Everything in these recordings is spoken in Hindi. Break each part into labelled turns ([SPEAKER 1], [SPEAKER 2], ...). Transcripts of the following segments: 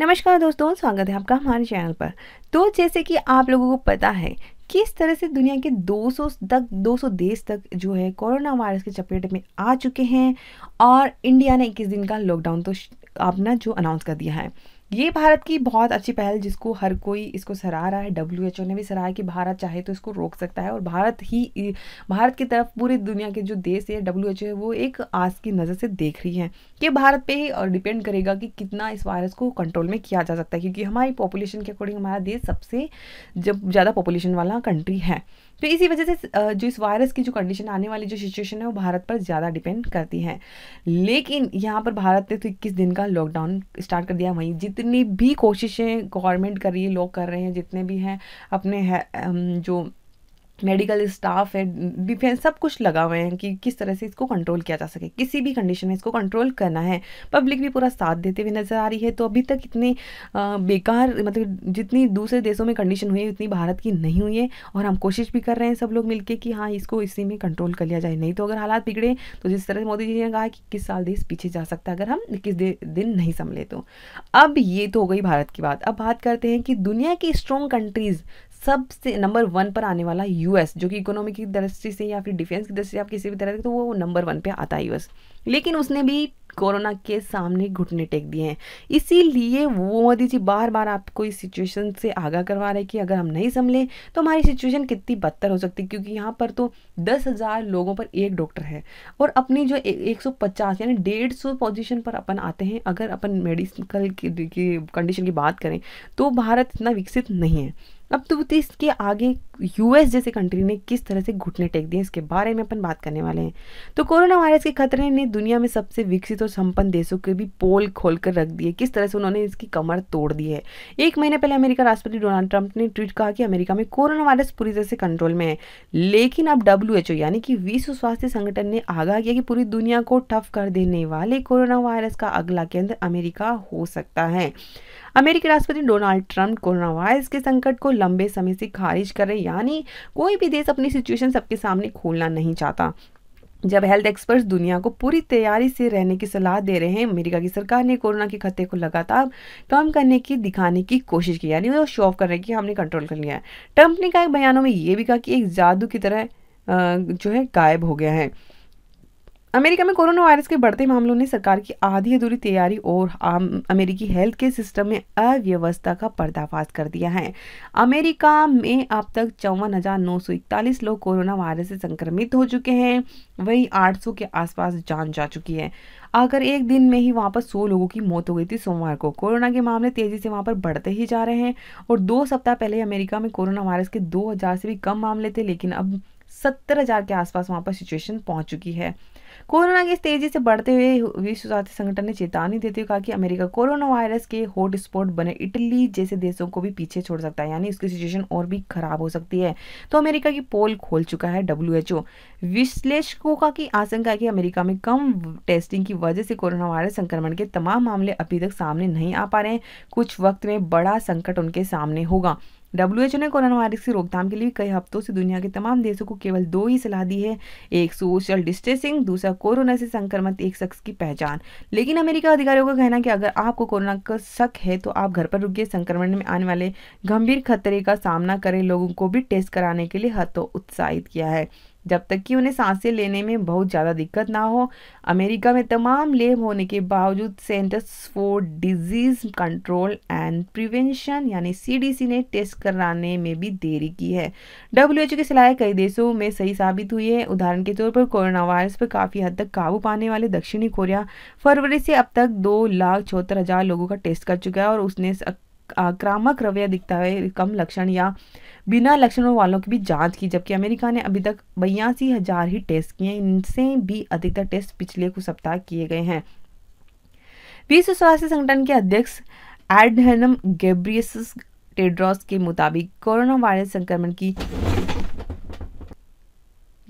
[SPEAKER 1] नमस्कार दोस्तों स्वागत है आपका हमारे चैनल पर तो जैसे कि आप लोगों को पता है किस तरह से दुनिया के 200 तक 200 देश तक जो है कोरोना वायरस के चपेट में आ चुके हैं और इंडिया ने इक्कीस दिन का लॉकडाउन तो अपना जो अनाउंस कर दिया है ये भारत की बहुत अच्छी पहल जिसको हर कोई इसको सराह रहा है डब्ल्यू ने भी सराहा कि भारत चाहे तो इसको रोक सकता है और भारत ही भारत की तरफ पूरी दुनिया के जो देश है डब्ल्यू है वो एक आस की नज़र से देख रही है कि भारत पे ही और डिपेंड करेगा कि कितना इस वायरस को कंट्रोल में किया जा सकता है क्योंकि हमारी पॉपुलेशन के अकॉर्डिंग हमारा देश सबसे जब ज़्यादा पॉपुलेशन वाला कंट्री है तो इसी वजह से जो इस वायरस की जो कंडीशन आने वाली जो सिचुएशन है वो भारत पर ज़्यादा डिपेंड करती है लेकिन यहाँ पर भारत ने तो इक्कीस दिन का लॉकडाउन स्टार्ट कर दिया वहीं जितनी भी कोशिशें गवर्नमेंट कर रही है लोग कर रहे हैं जितने भी हैं अपने है, जो मेडिकल स्टाफ है डिफेंस सब कुछ लगा हुए हैं कि किस तरह से इसको कंट्रोल किया जा सके किसी भी कंडीशन में इसको कंट्रोल करना है पब्लिक भी पूरा साथ देते हुए नज़र आ रही है तो अभी तक इतने बेकार मतलब जितनी दूसरे देशों में कंडीशन हुई है उतनी भारत की नहीं हुई है और हम कोशिश भी कर रहे हैं सब लोग मिलकर कि हाँ इसको इसी में कंट्रोल कर लिया जाए नहीं तो अगर हालात बिगड़े तो जिस तरह से मोदी जी ने कहा कि किस साल देश पीछे जा सकता है अगर हम इक्कीस दिन नहीं संभले तो अब ये तो हो गई भारत की बात अब बात करते हैं कि दुनिया की स्ट्रॉन्ग कंट्रीज़ सबसे नंबर वन पर आने वाला यूएस जो कि इकोनॉमी की दृष्टि से या फिर डिफेंस की दृष्टि से आप किसी भी तरह से तो वो नंबर वन पे आता है यूएस लेकिन उसने भी कोरोना के सामने घुटने टेक दिए हैं इसीलिए वो मोदी जी बार बार आपको इस सिचुएशन से आगाह करवा रहे हैं कि अगर हम नहीं संभले तो हमारी सिचुएशन कितनी बदतर हो सकती है क्योंकि यहाँ पर तो दस हज़ार लोगों पर एक डॉक्टर है और अपनी जो एक सौ पचास यानी डेढ़ सौ पोजिशन पर अपन आते हैं अगर अपन मेडिकल की कंडीशन की बात करें तो भारत इतना विकसित नहीं है अब तो, तो इसके आगे यूएस जैसे कंट्री ने किस तरह से घुटने टेक दिए इसके बारे में अपन बात करने वाले हैं तो कोरोना वायरस के खतरे ने दुनिया में सबसे विकसित और संपन्न देशों के भी पोल खोलकर रख दिए किस तरह से उन्होंने इसकी कमर तोड़ दी है एक महीने पहले अमेरिका राष्ट्रपति डोनाल्ड ट्रंप ने ट्वीट कहा कि अमेरिका में कोरोना वायरस पूरी तरह से कंट्रोल में है लेकिन अब डब्ल्यू यानी कि विश्व स्वास्थ्य संगठन ने आगाह किया कि पूरी दुनिया को टफ कर देने वाले कोरोना वायरस का अगला केंद्र अमेरिका हो सकता है अमेरिकी राष्ट्रपति डोनाल्ड ट्रंप कोरोना वायरस के संकट को लंबे समय से खारिज कर रहे हैं यानी कोई भी देश अपनी सिचुएशन सबके सामने खोलना नहीं चाहता जब हेल्थ एक्सपर्ट्स दुनिया को पूरी तैयारी से रहने की सलाह दे रहे हैं अमेरिका की सरकार ने कोरोना के खतरे को लगातार कम करने की दिखाने की कोशिश की यानी वो शो ऑफ कर रहे हैं कि हमने कंट्रोल कर लिया है ट्रंप ने कहा बयानों में ये भी कहा कि एक जादू की तरह जो है गायब हो गया है अमेरिका में कोरोना वायरस के बढ़ते मामलों ने सरकार की आधी अधूरी तैयारी और अमेरिकी हेल्थ के सिस्टम में अव्यवस्था का पर्दाफाश कर दिया है अमेरिका में अब तक चौवन हजार नौ सौ इकतालीस लोग कोरोना वायरस से संक्रमित हो चुके हैं वही 800 के आसपास जान जा चुकी है अगर एक दिन में ही वहाँ पर 100 लोगों की मौत हो गई थी सोमवार को कोरोना के मामले तेजी से वहाँ पर बढ़ते ही जा रहे हैं और दो सप्ताह पहले अमेरिका में कोरोना वायरस के दो से भी कम मामले थे लेकिन अब सत्तर हजार के आसपास वहाँ पर सिचुएशन पहुँच चुकी है कोरोना के तेजी से बढ़ते हुए विश्व स्वास्थ्य संगठन ने चेतावनी देते हुए कहा कि अमेरिका कोरोना वायरस के हॉटस्पॉट बने इटली जैसे देशों को भी पीछे छोड़ सकता है यानी उसकी सिचुएशन और भी खराब हो सकती है तो अमेरिका की पोल खोल चुका है डब्ल्यू विश्लेषकों का की आशंका है कि अमेरिका में कम टेस्टिंग की वजह से कोरोना वायरस संक्रमण के तमाम मामले अभी तक सामने नहीं आ पा रहे हैं कुछ वक्त में बड़ा संकट उनके सामने होगा डब्ल्यू ने कोरोना वायरस की रोकथाम के लिए कई हफ्तों से दुनिया के तमाम देशों को केवल दो ही सलाह दी है एक सोशल डिस्टेंसिंग दूसरा कोरोना से संक्रमित एक शख्स की पहचान लेकिन अमेरिका अधिकारियों का कहना कि अगर आपको कोरोना का शक है तो आप घर पर रुकिए संक्रमण में आने वाले गंभीर खतरे का सामना करें लोगों को भी टेस्ट कराने के लिए हतों उत्साहित किया है जब तक कि उन्हें सांसें लेने में बहुत ज़्यादा दिक्कत ना हो अमेरिका में तमाम लेब होने के बावजूद centres for disease control and prevention यानी सीडीसी ने टेस्ट कराने में भी देरी की है डब्ल्यू की सलाह कई देशों में सही साबित हुई है उदाहरण के तौर पर कोरोना वायरस पर काफ़ी हद तक काबू पाने वाले दक्षिणी कोरिया फरवरी से अब तक दो लाख चौहत्तर हज़ार लोगों का टेस्ट कर चुका है और उसने आक्रामक रवैया दिखता है कम लक्षण या बिना लक्षणों वालों की भी जांच की जबकि अमेरिका ने अभी तक बयासी हज़ार ही टेस्ट किए इनसे भी अधिकतर टेस्ट पिछले कुछ सप्ताह किए गए हैं विश्व स्वास्थ्य संगठन के अध्यक्ष एडहनम गेब्रियस टेड्रॉस के मुताबिक कोरोना वायरस संक्रमण की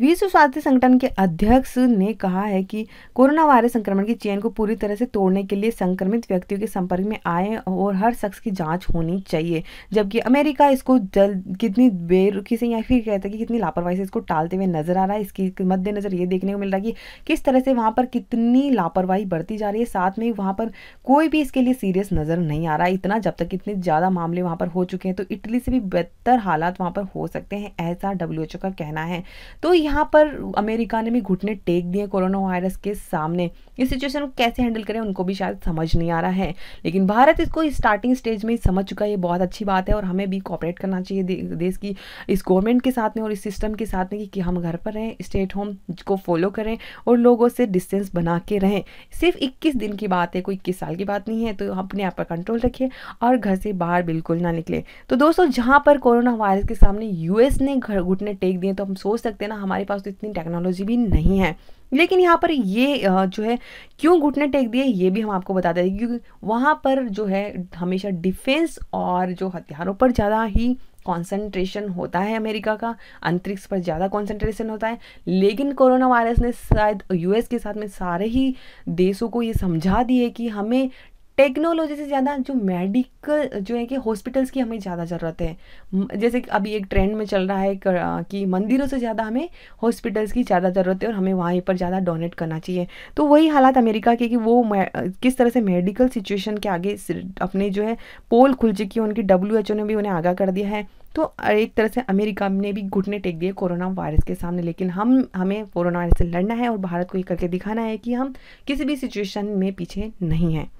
[SPEAKER 1] विश्व स्वास्थ्य संगठन के अध्यक्ष ने कहा है कि कोरोना वायरस संक्रमण की चेन को पूरी तरह से तोड़ने के लिए संक्रमित व्यक्तियों के संपर्क में आए और हर शख्स की जांच होनी चाहिए जबकि अमेरिका इसको जल्द कितनी बेरुखी से या फिर कहता है कि कितनी लापरवाही से इसको टालते हुए नजर आ रहा है इसकी मद्देनजर ये देखने को मिल रहा है कि किस तरह से वहाँ पर कितनी लापरवाही बढ़ती जा रही है साथ में वहाँ पर कोई भी इसके लिए सीरियस नज़र नहीं आ रहा इतना जब तक इतने ज़्यादा मामले वहाँ पर हो चुके हैं तो इटली से भी बेहतर हालात वहाँ पर हो सकते हैं ऐसा डब्ल्यू का कहना है तो यहाँ पर अमेरिका ने भी घुटने टेक दिए कोरोना वायरस के सामने इस सिचुएशन को कैसे हैंडल करें उनको भी शायद समझ नहीं आ रहा है लेकिन भारत इसको स्टार्टिंग स्टेज में समझ चुका है ये बहुत अच्छी बात है और हमें भी कॉपरेट करना चाहिए देश की इस गवर्नमेंट के साथ में और इस सिस्टम के साथ में कि, कि हम घर पर रहें स्टेट होम को फॉलो करें और लोगों से डिस्टेंस बना के रहें सिर्फ इक्कीस दिन की बात है कोई इक्कीस साल की बात नहीं है तो अपने आप पर कंट्रोल रखिए और घर से बाहर बिल्कुल ना निकले तो दोस्तों जहाँ पर कोरोना वायरस के सामने यूएस ने घुटने टेक दिए तो हम सोच सकते हैं ना हमारे हमारे पास तो इतनी टेक्नोलॉजी भी नहीं है लेकिन यहाँ पर ये जो है क्यों घुटने टेक दिए ये भी हम आपको बता दें क्योंकि वहाँ पर जो है हमेशा डिफेंस और जो हथियारों पर ज़्यादा ही कंसंट्रेशन होता है अमेरिका का अंतरिक्ष पर ज़्यादा कंसंट्रेशन होता है लेकिन कोरोना वायरस ने शायद यूएस के साथ में सारे ही देशों को ये समझा दिए कि हमें टेक्नोलॉजी से ज़्यादा जो मेडिकल जो है कि हॉस्पिटल्स की हमें ज़्यादा ज़रूरत है जैसे कि अभी एक ट्रेंड में चल रहा है कि मंदिरों से ज़्यादा हमें हॉस्पिटल्स की ज़्यादा ज़रूरत है और हमें वहीं पर ज़्यादा डोनेट करना चाहिए तो वही हालात अमेरिका के कि वो किस तरह से मेडिकल सिचुएशन के आगे अपने जो है पोल खुल चुकी है उनकी डब्ल्यू ने भी उन्हें आगाह कर दिया है तो एक तरह से अमेरिका ने भी घुटने टेक दिए कोरोना वायरस के सामने लेकिन हम हमें कोरोना वायरस से लड़ना है और भारत को ये करके दिखाना है कि हम किसी भी सिचुएशन में पीछे नहीं हैं